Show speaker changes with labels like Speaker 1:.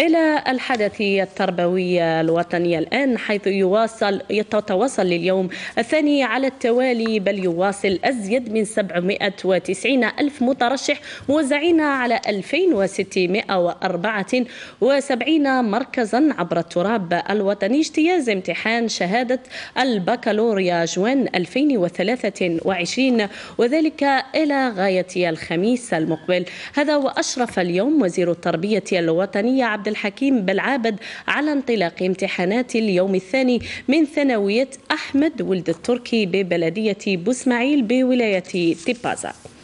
Speaker 1: إلى الحدث التربوي الوطني الآن حيث يواصل يتواصل لليوم الثاني على التوالي بل يواصل أزيد من 790 ألف مترشح موزعين على 2674 مركزا عبر التراب الوطني اجتياز امتحان شهادة البكالوريا جوان 2023 وذلك إلى غاية الخميس المقبل هذا وأشرف اليوم وزير التربية الوطنية عبد عبد الحكيم بلعابد على انطلاق امتحانات اليوم الثاني من ثانوية أحمد ولد التركي ببلدية بوسماعيل بولاية تيبازا